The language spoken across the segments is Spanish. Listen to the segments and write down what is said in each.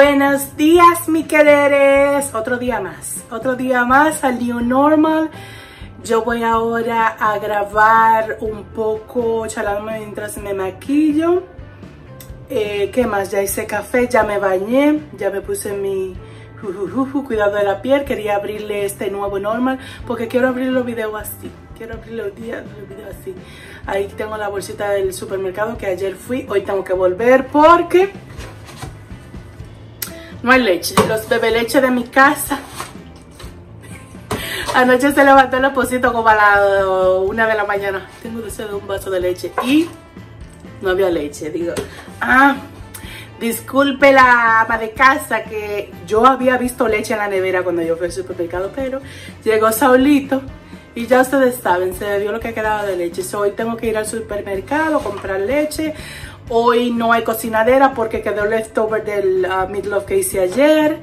buenos días, mi quereres. Otro día más, otro día más al New Normal. Yo voy ahora a grabar un poco charlando mientras me maquillo. Eh, ¿Qué más? Ya hice café, ya me bañé, ya me puse mi cuidado de la piel. Quería abrirle este nuevo normal porque quiero abrir los videos así. Quiero abrir los, días, los videos así. Ahí tengo la bolsita del supermercado que ayer fui. Hoy tengo que volver porque no hay leche. Los bebe leche de mi casa. Anoche se levantó el esposito como a la una de la mañana. Tengo deseo de un vaso de leche. Y no había leche. Digo, ah, disculpe la ama de casa que yo había visto leche en la nevera cuando yo fui al supermercado. Pero llegó Saulito. Y ya ustedes saben, se dio lo que quedaba de leche. hoy tengo que ir al supermercado, comprar leche, Hoy no hay cocinadera porque quedó el leftover del uh, meatloaf que hice ayer.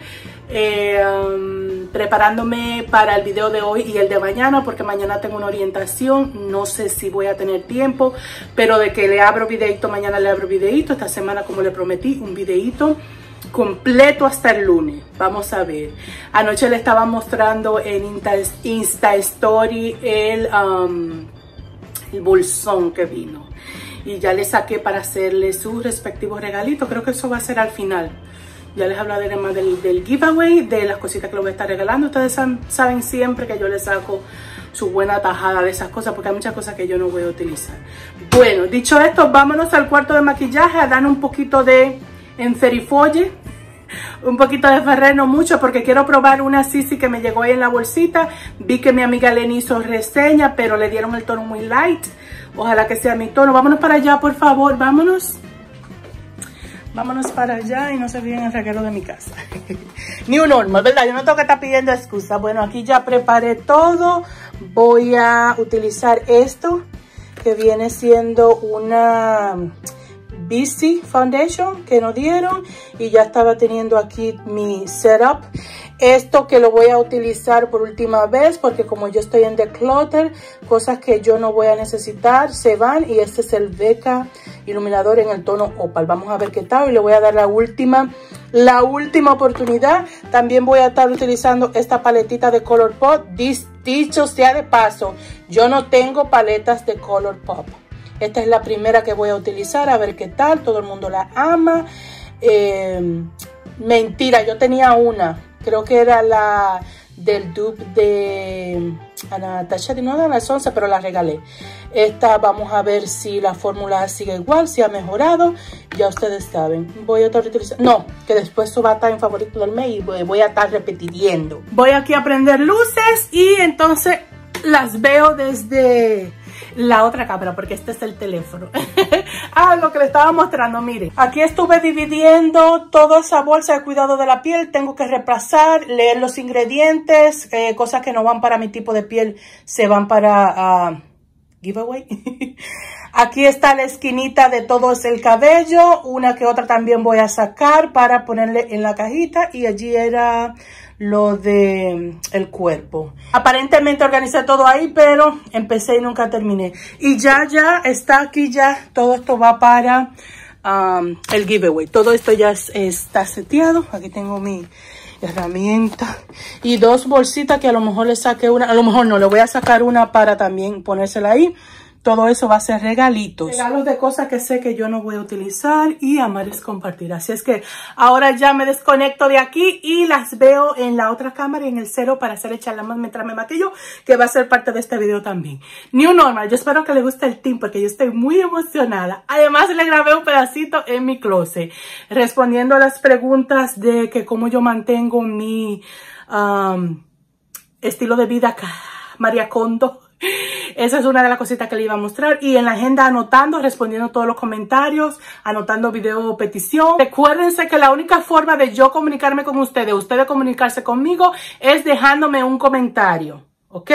Eh, um, preparándome para el video de hoy y el de mañana porque mañana tengo una orientación no sé si voy a tener tiempo pero de que le abro videito mañana le abro videito esta semana como le prometí un videito completo hasta el lunes vamos a ver anoche le estaba mostrando en insta, story el, um, el bolsón que vino y ya les saqué para hacerle sus respectivos regalitos. Creo que eso va a ser al final. Ya les hablaré más del, giveaway, de las cositas que les voy a estar regalando. Ustedes saben siempre que yo les saco su buena tajada de esas cosas porque hay muchas cosas que yo no voy a utilizar. Bueno, dicho esto, vámonos al cuarto de maquillaje a dar un poquito de encerifolle, un poquito de ferreno, mucho porque quiero probar una Sisi que me llegó ahí en la bolsita. Vi que mi amiga Lenny hizo reseña, pero le dieron el tono muy light. Ojalá que sea mi tono. Vámonos para allá, por favor. Vámonos. Vámonos para allá y no se olviden el regalo de mi casa. Ni un normal, ¿verdad? Yo no tengo que estar pidiendo excusa. Bueno, aquí ya preparé todo. Voy a utilizar esto que viene siendo una BC Foundation que nos dieron y ya estaba teniendo aquí mi setup esto que lo voy a utilizar por última vez porque como yo estoy en declutter, cosas que yo no voy a necesitar se van y este es el Beca iluminador en el tono opal. Vamos a ver qué tal y le voy a dar la última la última oportunidad. También voy a estar utilizando esta paletita de Color Pop. Dicho sea de paso, yo no tengo paletas de Color Pop. Esta es la primera que voy a utilizar, a ver qué tal. Todo el mundo la ama. Eh, mentira, yo tenía una, creo que era la del dupe de Natasha No, a las 11, pero la regalé. Esta vamos a ver si la fórmula sigue igual, si ha mejorado. Ya ustedes saben. Voy a estar utilizando... No, que después eso va a estar en favorito del mes y voy a estar repitiendo. Voy aquí a prender luces y entonces las veo desde la otra cámara porque este es el teléfono. ah, lo que le estaba mostrando, mire. Aquí estuve dividiendo toda esa bolsa de cuidado de la piel. Tengo que reemplazar, leer los ingredientes, eh, cosas que no van para mi tipo de piel se van para ah, giveaway. Aquí está la esquinita de todo el cabello, una que otra también voy a sacar para ponerle en la cajita y allí era lo de mm, el cuerpo. Aparentemente organicé todo ahí, pero empecé y nunca terminé. Y ya, ya está aquí, ya todo esto va para um, el giveaway. Todo esto ya está seteado. Aquí tengo mi herramienta y dos bolsitas que a lo mejor le saqué una, a lo mejor no, le voy a sacar una para también ponérsela ahí todo eso va a ser regalitos. Regalos de cosas que sé que yo no voy a utilizar y amar es compartir. Así es que ahora ya me desconecto de aquí y las veo en la otra cámara y en el cero para hacer echar la mano mientras me maquillo, que va a ser parte de este video también. New Normal, yo espero que le guste el team porque yo estoy muy emocionada. Además le grabé un pedacito en mi closet respondiendo a las preguntas de que cómo yo mantengo mi um, estilo de vida María Condo esa es una de las cositas que le iba a mostrar. Y en la agenda anotando, respondiendo todos los comentarios, anotando video o petición. Recuérdense que la única forma de yo comunicarme con ustedes, ustedes comunicarse conmigo, es dejándome un comentario. ¿ok?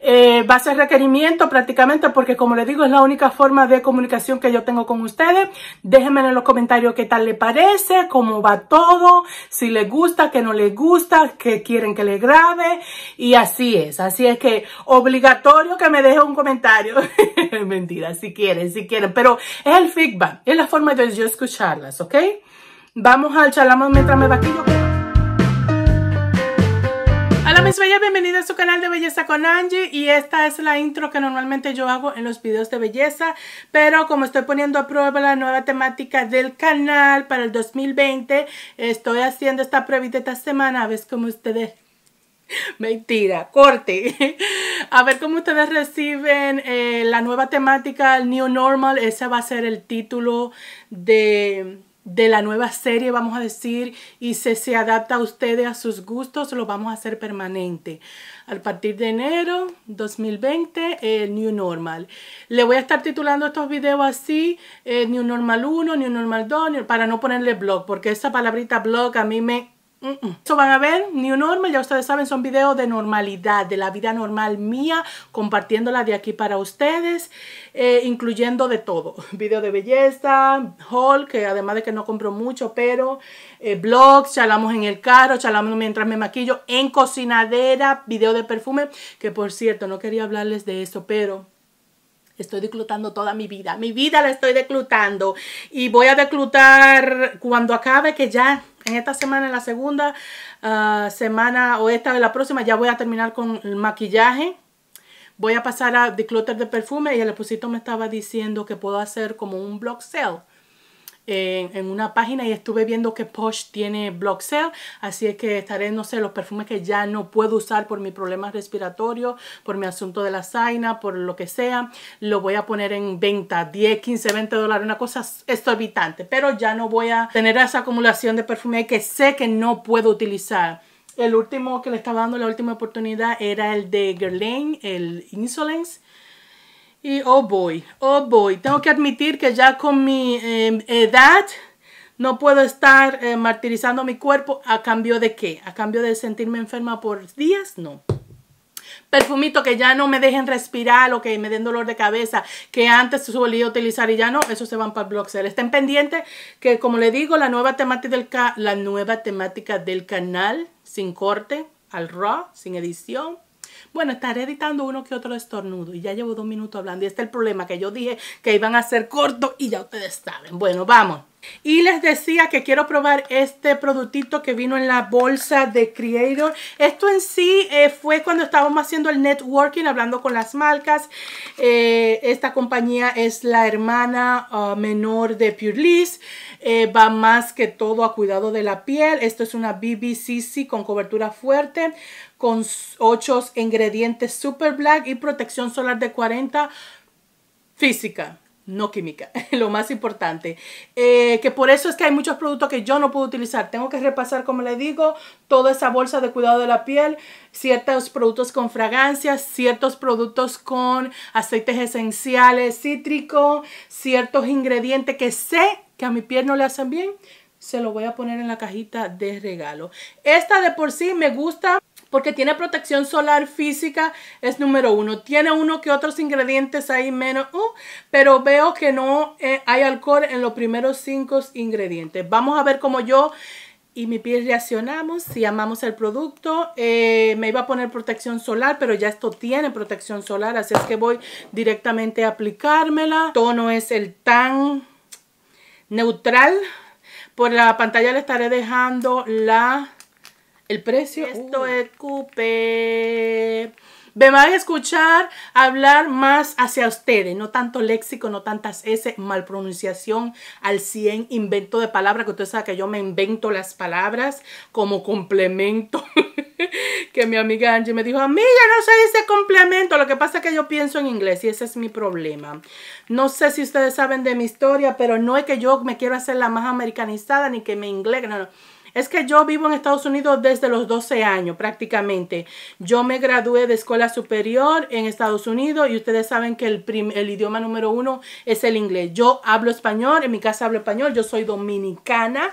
Eh, va a ser requerimiento prácticamente porque como les digo es la única forma de comunicación que yo tengo con ustedes. Déjenme en los comentarios qué tal le parece, cómo va todo, si les gusta, qué no les gusta, qué quieren que le grabe y así es. Así es que obligatorio que me deje un comentario. Mentira, si quieren, si quieren, pero es el feedback, es la forma de yo escucharlas, ¿ok? Vamos al charlamos mientras me vaquillo. Hola mis bellas, bienvenidas a su canal de Belleza con Angie y esta es la intro que normalmente yo hago en los videos de belleza pero como estoy poniendo a prueba la nueva temática del canal para el 2020 estoy haciendo esta pruebita esta semana a ver cómo ustedes Mentira, corte. A ver cómo ustedes reciben eh, la nueva temática, el New Normal. Ese va a ser el título de, de la nueva serie, vamos a decir, y si se adapta a ustedes a sus gustos, lo vamos a hacer permanente. A partir de enero 2020, el New Normal. Le voy a estar titulando estos videos así, eh, New Normal 1, New Normal 2, para no ponerle blog, porque esa palabrita blog a mí me eso van a ver New Normal, ya ustedes saben, son videos de normalidad, de la vida normal mía, compartiéndola de aquí para ustedes, eh, incluyendo de todo. Video de belleza, haul, que además de que no compro mucho, pero eh, blogs, charlamos en el carro, charlamos mientras me maquillo, en cocinadera, video de perfume, que por cierto, no quería hablarles de eso, pero Estoy declutando toda mi vida. Mi vida la estoy declutando. Y voy a declutar cuando acabe, que ya en esta semana, en la segunda ah, semana o esta de la próxima, ya voy a terminar con el maquillaje. Voy a pasar a declutar de perfume y el esposito me estaba diciendo que puedo hacer como un block sale en, una página y estuve viendo que Posh tiene block sale, así es que estaré, no sé, los perfumes que ya no puedo usar por mi problema respiratorio, por mi asunto de la saina, por lo que sea, lo voy a poner en venta, 10, 15, 20 dólares, una cosa exorbitante, pero ya no voy a tener esa acumulación de perfume que sé que no puedo utilizar. El último que le estaba dando la última oportunidad era el de Guerlain, el Insolence. Y oh boy, oh boy, tengo que admitir que ya con mi em, edad no puedo estar eh, martirizando mi cuerpo a cambio de qué, a cambio de sentirme enferma por días, no. Perfumito que ya no me dejen respirar o que me den dolor de cabeza que antes solía utilizar y ya no, Eso se van para el Bloxer. Estén pendientes que como le digo, la nueva temática del, la nueva temática del canal sin corte, al raw, sin edición, bueno, estaré editando uno que otro estornudo y ya llevo dos minutos hablando y este es el problema que yo dije que iban a ser cortos y ya ustedes saben. Bueno, vamos. Y les decía que quiero probar este productito que vino en la bolsa de Creator. Esto en sí eh, fue cuando estábamos haciendo el networking, hablando con las marcas. Eh, esta compañía es la hermana uh, menor de Pure Eh, va más que todo a cuidado de la piel. Esto es una BBCC con cobertura fuerte con ocho ingredientes super black y protección solar de 40 física no química, lo más importante. Eh, que por eso es que hay muchos productos que yo no puedo utilizar. Tengo que repasar, como le digo, toda esa bolsa de cuidado de la piel, ciertos productos con fragancias, ciertos productos con aceites esenciales, cítricos, ciertos ingredientes que sé que a mi piel no le hacen bien. Se lo voy a poner en la cajita de regalo. Esta de por sí me gusta porque tiene protección solar física, es número uno. Tiene uno que otros ingredientes ahí menos, uh, pero veo que no eh, hay alcohol en los primeros cinco ingredientes. Vamos a ver cómo yo y mi piel reaccionamos, si amamos el producto, eh, me iba a poner protección solar, pero ya esto tiene protección solar, así es que voy directamente a aplicármela. tono es el tan neutral, por la pantalla le estaré dejando la el precio. Esto es cupe. Me van a escuchar hablar más hacia ustedes, no tanto léxico, no tantas S, mal pronunciación al 100, invento de palabras, que usted sabe que yo me invento las palabras como complemento. que mi amiga Angie me dijo, amiga, no se dice complemento, lo que pasa es que yo pienso en inglés y ese es mi problema. No sé si ustedes saben de mi historia, pero no es que yo me quiero hacer la más americanizada ni que me inglés, no, no. Es que yo vivo en Estados Unidos desde los 12 años prácticamente. Yo me gradué de escuela superior en Estados Unidos y ustedes saben que el, el idioma número uno es el inglés. Yo hablo español, en mi casa hablo español, yo soy dominicana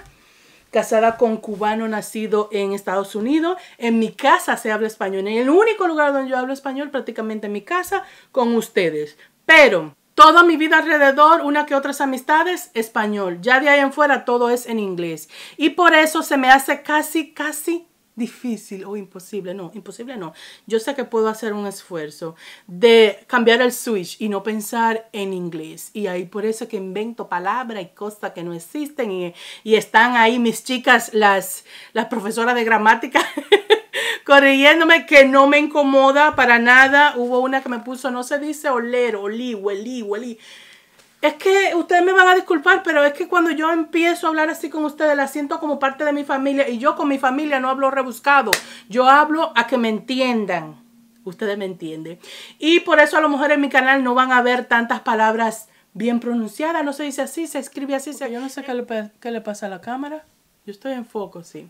casada con cubano nacido en Estados Unidos. En mi casa se habla español. En el único lugar donde yo hablo español prácticamente en mi casa con ustedes. Pero Toda mi vida alrededor, una que otras amistades, español. Ya de ahí en fuera todo es en inglés. Y por eso se me hace casi, casi difícil o imposible. No, imposible no. Yo sé que puedo hacer un esfuerzo de cambiar el switch y no pensar en inglés. Y ahí por eso que invento palabras y cosas que no existen. Y, y, están ahí mis chicas, las, las profesoras de gramática. corrigiéndome que no me incomoda para nada. Hubo una que me puso, no se dice oler, olí, huelí, huelí. Es que ustedes me van a disculpar, pero es que cuando yo empiezo a hablar así con ustedes, la siento como parte de mi familia y yo con mi familia no hablo rebuscado, yo hablo a que me entiendan. Ustedes me entienden. Y por eso a lo mejor en mi canal no van a ver tantas palabras bien pronunciadas, no se dice así, se escribe así. Yo no sé qué le pasa a la cámara. Yo estoy en foco, sí.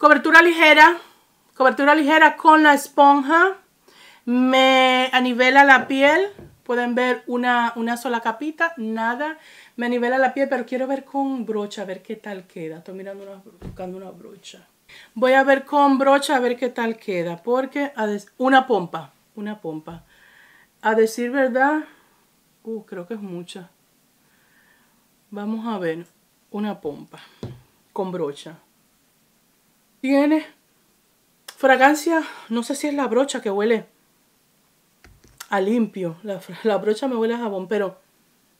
Cobertura ligera, cobertura ligera con la esponja, me anivela la piel, pueden ver una, sola capita, nada, me anivela la piel, pero quiero ver con brocha, a ver qué tal queda, estoy mirando buscando una brocha. Voy a ver con brocha a ver qué tal queda, porque una pompa, una pompa. A decir verdad, uh, creo que es mucha. Vamos a ver una pompa con brocha. Tiene fragancia, no sé si es la brocha que huele a limpio. La, brocha me huele a jabón, pero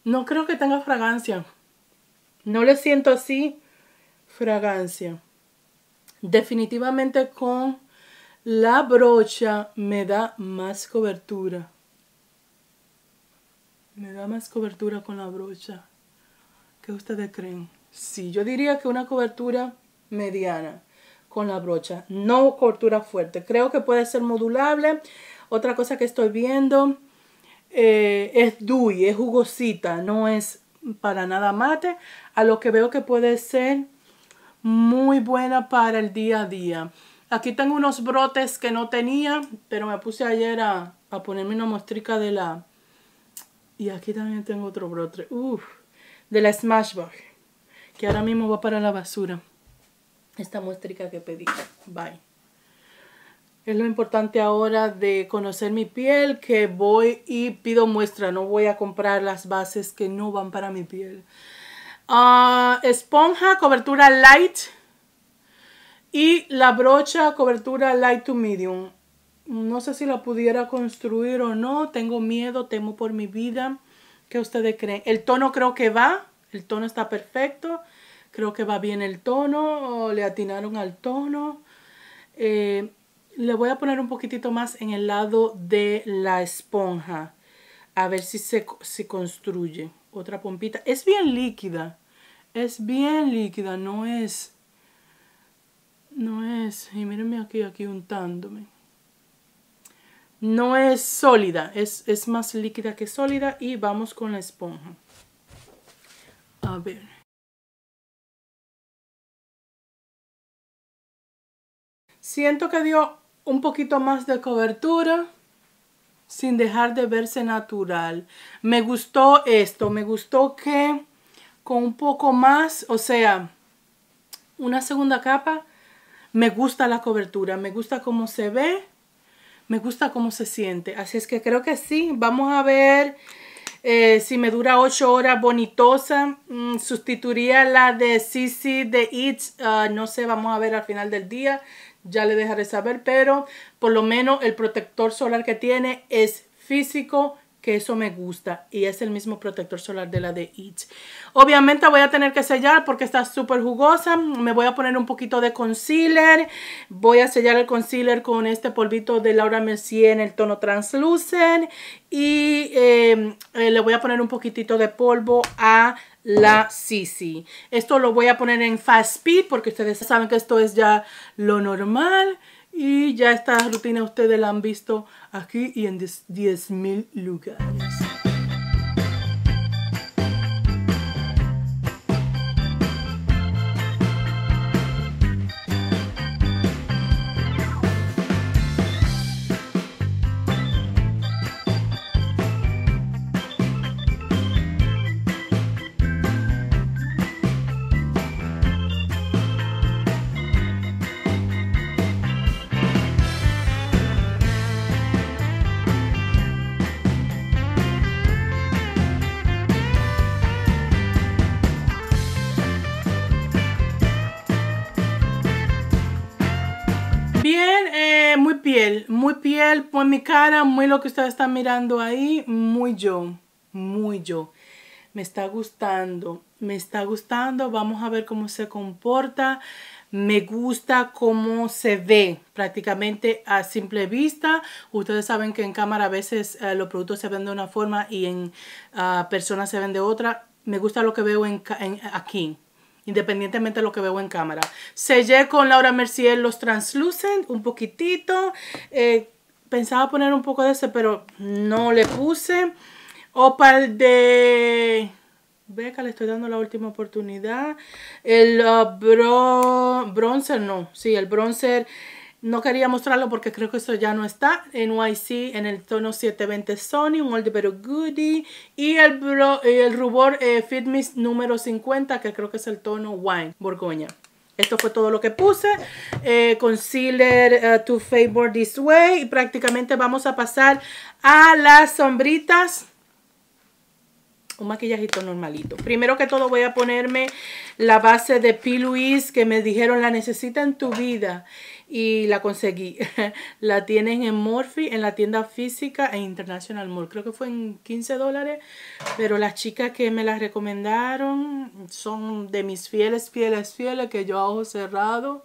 no creo que tenga fragancia. No le siento así fragancia. Definitivamente con la brocha me da más cobertura. Me da más cobertura con la brocha. ¿Qué ustedes creen? Sí, yo diría que una cobertura mediana con la brocha. No cortura fuerte. Creo que puede ser modulable. Otra cosa que estoy viendo eh, es dewy, es jugosita, no es para nada mate. A lo que veo que puede ser muy buena para el día a día. Aquí tengo unos brotes que no tenía, pero me puse ayer a, ponerme una mostrica de la... Y aquí también tengo otro brote. Uf, de la Smashbox, que ahora mismo va para la basura esta muestrica que pedí. Bye. Es lo importante ahora de conocer mi piel que voy y pido muestra. No voy a comprar las bases que no van para mi piel. Ah, esponja, cobertura light. Y la brocha, cobertura light to medium. No sé si la pudiera construir o no. Tengo miedo, temo por mi vida. ¿Qué ustedes creen? El tono creo que va. El tono está perfecto creo que va bien el tono, o le atinaron al tono. Eh, le voy a poner un poquitito más en el lado de la esponja, a ver si se, se construye. Otra pompita, es bien líquida, es bien líquida, no es, no es, y mírenme aquí, aquí untándome. No es sólida, es más líquida que sólida y vamos con la esponja. A ver. Siento que dio un poquito más de cobertura sin dejar de verse natural. Me gustó esto, me gustó que con un poco más, o sea, una segunda capa, me gusta la cobertura, me gusta cómo se ve, me gusta cómo se siente. Así es que creo que sí, vamos a ver eh, si me dura 8 horas bonitosa, mm, sustituiría la de Cici de It's. Ah, no sé, vamos a ver al final del día. Ya le dejaré saber, pero por lo menos el protector solar que tiene es físico que eso me gusta y es el mismo protector solar de la de itch Obviamente voy a tener que sellar porque está súper jugosa. Me voy a poner un poquito de concealer. Voy a sellar el concealer con este polvito de Laura Mercier en el tono translucent. Y em, eh, le voy a poner un poquitito de polvo a la Sisi. Esto lo voy a poner en fast speed porque ustedes saben que esto es ya lo normal. Y ya esta rutina ustedes la han visto aquí y en 10.000 lugares. muy piel, muy mi cara, muy lo que ustedes están mirando ahí, muy yo, muy yo. Me está gustando, me está gustando, vamos a ver cómo se comporta. Me gusta cómo se ve prácticamente a simple vista. Ustedes saben que en cámara a veces eh, los productos se ven de una forma y en ah, personas se ven de otra. Me gusta lo que veo en aquí independientemente de lo que veo en cámara. Sellé con Laura Mercier los translucent un poquitito. Eh, pensaba poner un poco de ese, pero no le puse. Opal de... Beca, le estoy dando la última oportunidad. El uh, bronzer, no. Sí, el bronzer no quería mostrarlo porque creo que eso ya no está. NYC en el tono 720 Sony, un Old Pero Goodie. Y el, el rubor eh, Fit número 50, que creo que es el tono Wine, Borgoña. Esto fue todo lo que puse. Eh, concealer eh, to Favor This Way. Y prácticamente vamos a pasar a las sombritas. Un maquillajito normalito. Primero que todo voy a ponerme la base de P. Louise que me dijeron la necesita en tu vida y la conseguí. la tienen en Morphy, en la tienda física e International Mall. Creo que fue en 15 dólares, pero las chicas que me las recomendaron son de mis fieles, fieles, fieles, que yo a cerrado.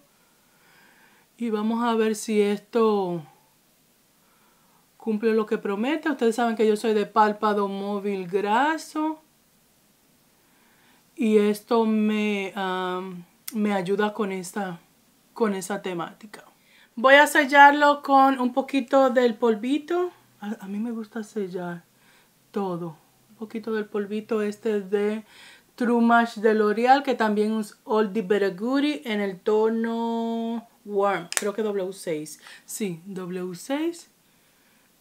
Y vamos a ver si esto cumple lo que promete. Ustedes saben que yo soy de párpado móvil graso. Y esto me, ah, me ayuda con esta con esa temática. Voy a sellarlo con un poquito del polvito. A, mí me gusta sellar todo. Un poquito del polvito este de True Match de L'Oreal, que también es All the Better en el tono Warm, creo que W6. Sí, W6,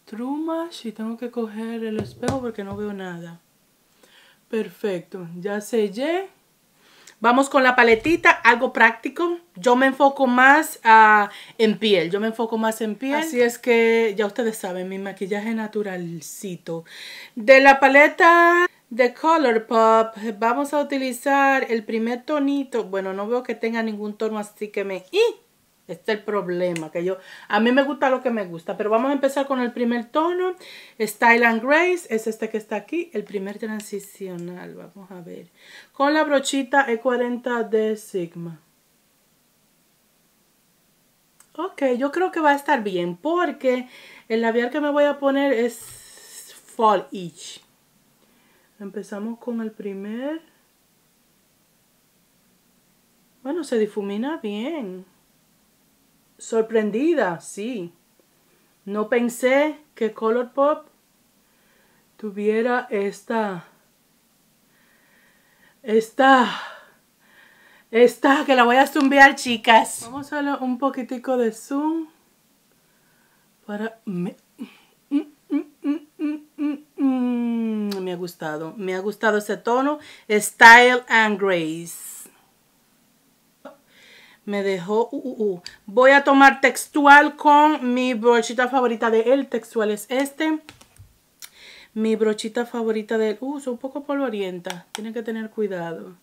True Match, y tengo que coger el espejo porque no veo nada. Perfecto, ya sellé. Vamos con la paletita algo práctico. Yo me enfoco más ah, en piel, yo me enfoco más en piel. Así es que ya ustedes saben, mi maquillaje naturalcito. De la paleta de Colourpop vamos a utilizar el primer tonito. Bueno, no veo que tenga ningún tono, así que me... ¡Y! Este es el problema, que yo, a mí me gusta lo que me gusta, pero vamos a empezar con el primer tono, Style and Grace, es este que está aquí, el primer transicional, vamos a ver, con la brochita E40 de Sigma. Ok, yo creo que va a estar bien, porque el labial que me voy a poner es Fall Each. Empezamos con el primer. Bueno, se difumina bien sorprendida, sí. No pensé que Color Pop tuviera esta, esta, esta que la voy a zumbear, chicas. Vamos a darle un poquitico de zoom para... Me, mm, mm, mm, me ha gustado, me ha gustado ese tono. Style and Grace me dejó, uh, uh, uh. voy a tomar textual con mi brochita favorita de él, textual es este, mi brochita favorita de él, uh, es un poco polvorienta, tienen que tener cuidado,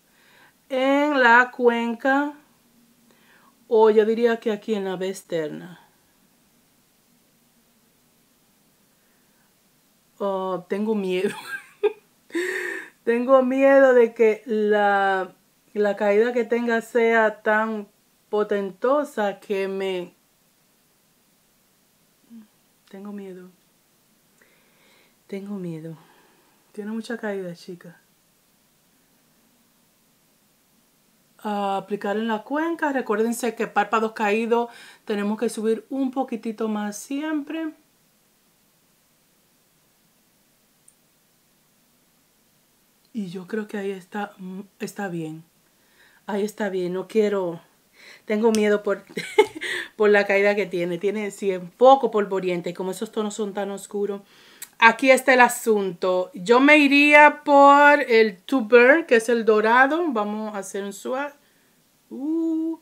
en la cuenca, o yo diría que aquí en la B externa. Oh, tengo miedo. tengo miedo de que la, la caída que tenga sea tan potentosa que me... Tengo miedo. Tengo miedo. Tiene mucha caída, chica. A aplicar en la cuenca. Recuérdense que párpados caídos tenemos que subir un poquitito más siempre. Y yo creo que ahí está, mm, está bien. Ahí está bien. No quiero... Tengo miedo por, por la caída que tiene. Tiene sí, poco polvoriente. Y como esos tonos son tan oscuros. Aquí está el asunto. Yo me iría por el Tuber, que es el dorado. Vamos a hacer un swatch. Uh,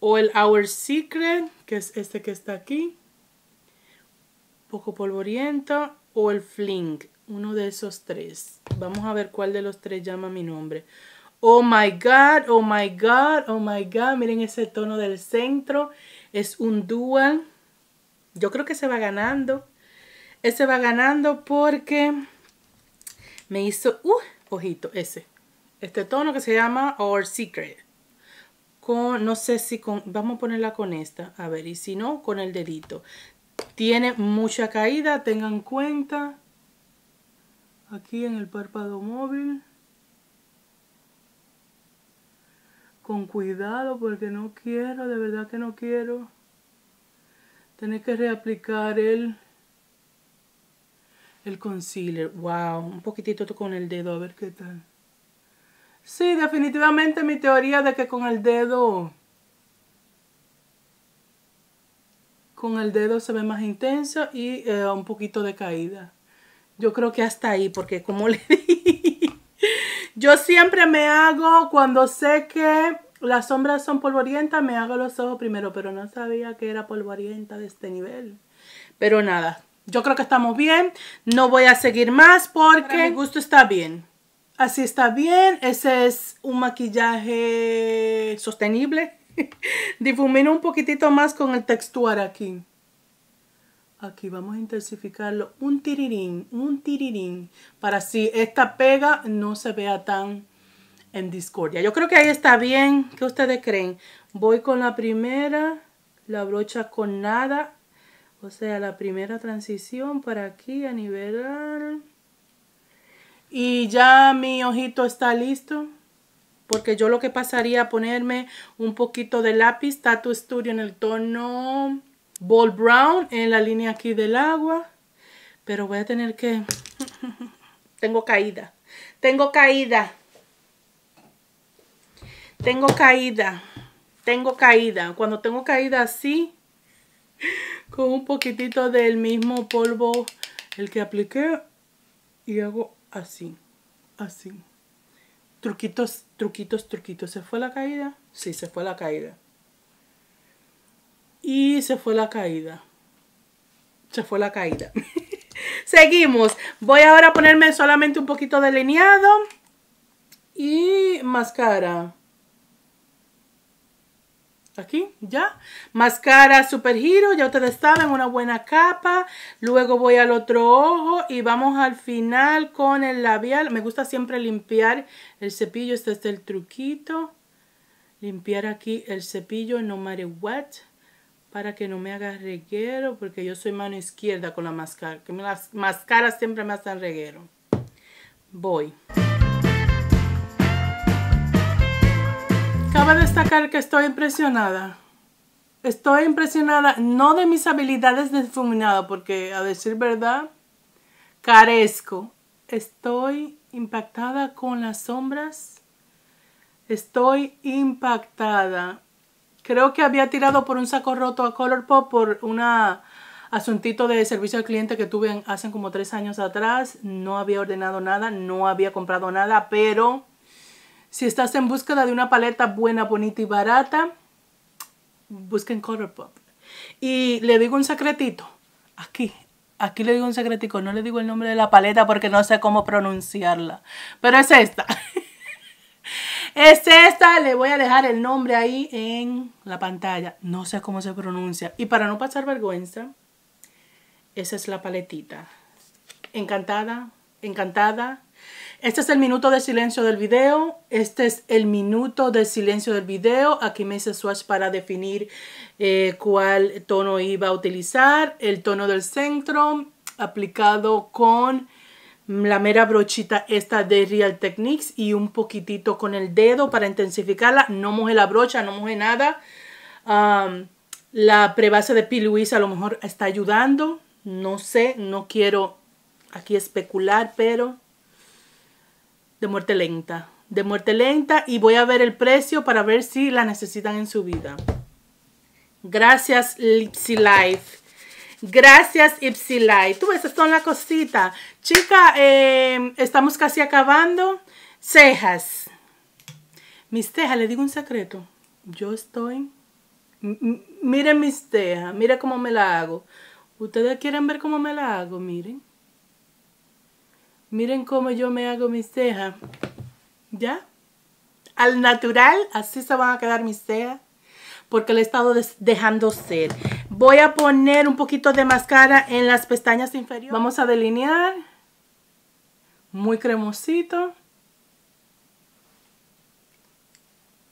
o el Our Secret, que es este que está aquí. poco polvoriento. O el Fling. Uno de esos tres. Vamos a ver cuál de los tres llama mi nombre. Oh my God, oh my God, oh my God. Miren ese tono del centro. Es un dual. Yo creo que se va ganando. Ese va ganando porque me hizo... Uh, ojito, ese. Este tono que se llama Our Secret. Con, no sé si con... Vamos a ponerla con esta. A ver, y si no, con el dedito. Tiene mucha caída, tengan cuenta. Aquí en el párpado móvil. con cuidado porque no quiero, de verdad que no quiero tener que reaplicar el, el concealer. Wow, un poquitito con el dedo a ver qué tal. Sí, definitivamente mi teoría de que con el dedo... Con el dedo se ve más intenso y eh, un poquito de caída. Yo creo que hasta ahí, porque como le dije... Yo siempre me hago, cuando sé que las sombras son polvorientas, me hago los ojos primero, pero no sabía que era polvorienta de este nivel. Pero nada, yo creo que estamos bien. No voy a seguir más porque mi gusto está bien. Así está bien. Ese es un maquillaje sostenible. Difumino un poquitito más con el textuar aquí. Aquí vamos a intensificarlo un tirirín, un tirirín, para si esta pega no se vea tan en discordia. Yo creo que ahí está bien. ¿Qué ustedes creen? Voy con la primera, la brocha con nada, o sea, la primera transición para aquí a nivelar. Y ya mi ojito está listo. Porque yo lo que pasaría a ponerme un poquito de lápiz Tattoo Studio en el tono ball brown en la línea aquí del agua. Pero voy a tener que... Tengo caída. Tengo caída. Tengo caída. Tengo caída. Cuando tengo caída así, con un poquitito del mismo polvo, el que apliqué, y hago así, así. Truquitos, truquitos, truquitos. ¿Se fue la caída? Sí, se fue la caída. Y se fue la caída. Se fue la caída. Seguimos. Voy ahora a ponerme solamente un poquito delineado. Y máscara. Aquí, ya. Máscara Super giro, ya ustedes en una buena capa. Luego voy al otro ojo y vamos al final con el labial. Me gusta siempre limpiar el cepillo, este es el truquito. Limpiar aquí el cepillo, no matter what para que no me haga reguero, porque yo soy mano izquierda con la máscara, que las máscaras siempre me hacen reguero. Voy. Cabe destacar que estoy impresionada. Estoy impresionada, no de mis habilidades de difuminado, porque a decir verdad, carezco. Estoy impactada con las sombras. Estoy impactada Creo que había tirado por un saco roto a Colourpop por un asuntito de servicio al cliente que tuve hace como tres años atrás. No había ordenado nada, no había comprado nada, pero si estás en búsqueda de una paleta buena, bonita y barata, busquen Colourpop. Y le digo un secretito, aquí, aquí le digo un secretito, no le digo el nombre de la paleta porque no sé cómo pronunciarla, pero es esta. Es esta, le voy a dejar el nombre ahí en la pantalla. No sé cómo se pronuncia. Y para no pasar vergüenza, esa es la paletita. Encantada, encantada. Este es el minuto de silencio del video. Este es el minuto de silencio del video. Aquí me hice swatch para definir eh, cuál tono iba a utilizar. El tono del centro aplicado con la mera brochita esta de Real Techniques y un poquitito con el dedo para intensificarla. No moje la brocha, no moje nada. la prebase de P. Luis a lo mejor está ayudando. No sé, no quiero aquí especular, pero de muerte lenta. De muerte lenta y voy a ver el precio para ver si la necesitan en su vida. Gracias Lipsy Life Gracias, Ipsilay. Tú, esas son la cosita, Chica, em, estamos casi acabando. Cejas. Mis cejas, le digo un secreto. Yo estoy... miren mis cejas, Miren cómo me la hago. Ustedes quieren ver cómo me la hago, miren. Miren cómo yo me hago mis cejas. ¿Ya? Al natural, así se van a quedar mis cejas. Porque le he estado dejando ser. Voy a poner un poquito de máscara en las pestañas inferiores. Vamos a delinear. Muy cremosito.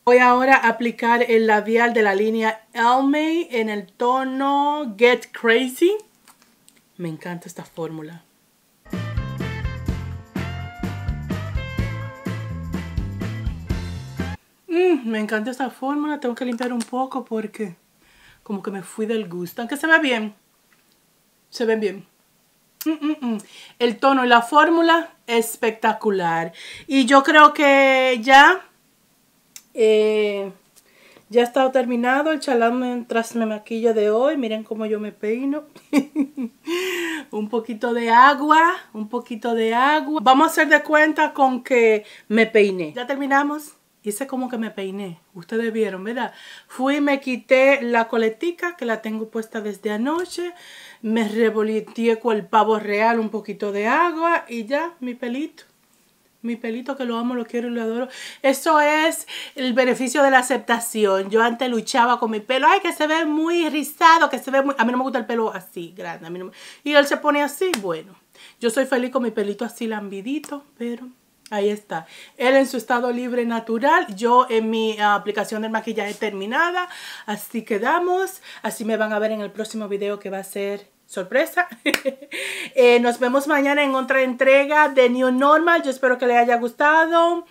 Voy ahora a aplicar el labial de la línea Elmay en el tono Get Crazy. Me encanta esta fórmula. Mm, me encanta esta fórmula. Tengo que limpiar un poco porque como que me fui del gusto. Aunque se ve bien, se ven bien. Mm, mm, mm. El tono y la fórmula espectacular. Y yo creo que ya, eh, ya estado terminado el chalán mientras me maquillo de hoy. Miren cómo yo me peino. un poquito de agua, un poquito de agua. Vamos a hacer de cuenta con que me peiné. Ya terminamos hice como que me peiné. Ustedes vieron, ¿verdad? Fui, me quité la coletica que la tengo puesta desde anoche. Me revoloteé con el pavo real un poquito de agua y ya, mi pelito. Mi pelito que lo amo, lo quiero y lo adoro. Eso es el beneficio de la aceptación. Yo antes luchaba con mi pelo. Ay, que se ve muy rizado, que se ve A mí no me gusta el pelo así, grande. mí Y él se pone así, bueno. Yo soy feliz con mi pelito así lambidito, pero Ahí está. Él en su estado libre natural, yo en mi ah, aplicación de maquillaje terminada. Así quedamos. Así me van a ver en el próximo video que va a ser sorpresa. Eh, nos vemos mañana en otra entrega de New Normal. Yo espero que le haya gustado.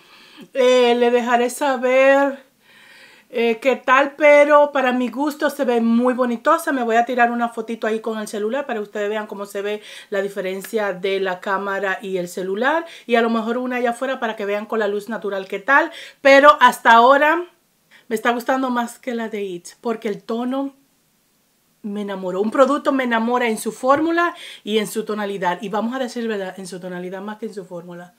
Eh, le dejaré saber eh, qué tal, pero para mi gusto se ve muy bonitosa. Me voy a tirar una fotito ahí con el celular para que ustedes vean cómo se ve la diferencia de la cámara y el celular. Y a lo mejor una allá afuera para que vean con la luz natural qué tal. Pero hasta ahora me está gustando más que la de It porque el tono me enamoró. Un producto me enamora en su fórmula y en su tonalidad. Y vamos a decir verdad, en su tonalidad más que en su fórmula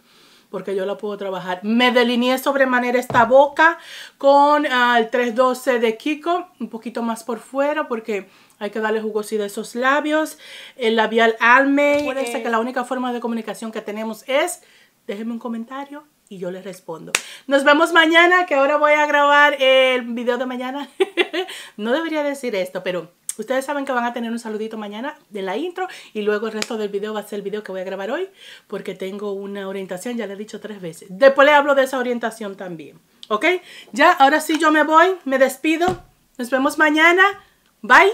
porque yo la puedo trabajar. Me delineé sobremanera esta boca con ah, el 312 de Kiko, un poquito más por fuera porque hay que darle jugosidad a esos labios. El labial Alme. Puede ser que la única forma de comunicación que tenemos es, déjenme un comentario y yo les respondo. Nos vemos mañana, que ahora voy a grabar el video de mañana. no debería decir esto, pero Ustedes saben que van a tener un saludito mañana de la intro y luego el resto del video va a ser el video que voy a grabar hoy porque tengo una orientación, ya le he dicho tres veces. Después le hablo de esa orientación también, ¿ok? Ya, ahora sí yo me voy, me despido. Nos vemos mañana. Bye.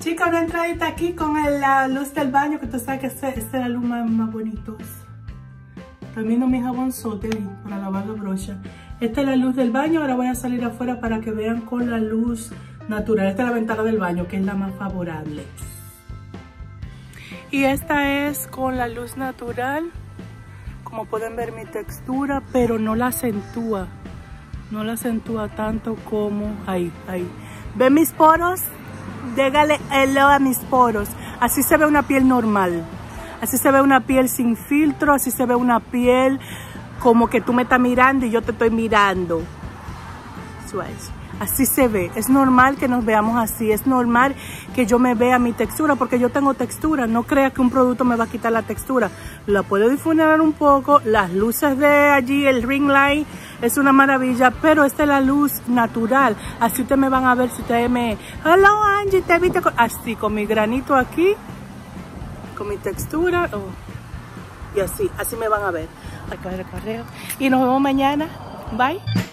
Chica, una entradita aquí con la luz del baño, que tú sabes que esta es la luz más, más también no mi jabón sote para lavar la brocha. Esta es la luz del baño, ahora voy a salir afuera para que vean con la luz natural. Esta es la ventana del baño, que es la más favorable. Y esta es con la luz natural. Como pueden ver mi textura, pero no la acentúa. No la acentúa tanto como ahí, ahí. ¿Ven mis poros? Dégale el a mis poros. Así se ve una piel normal. Así se ve una piel sin filtro, así se ve una piel como que tú me estás mirando y yo te estoy mirando. Así se ve. Es normal que nos veamos así. Es normal que yo me vea mi textura porque yo tengo textura. No crea que un producto me va a quitar la textura. La puedo difuminar un poco. Las luces de allí, el ring light, es una maravilla. Pero esta es la luz natural. Así ustedes me van a ver si ustedes me... Hello Angie, te viste Así, con mi granito aquí. Con mi textura. Oh. Y así, así me van a ver recoger el correo. Y nos vemos mañana. Bye.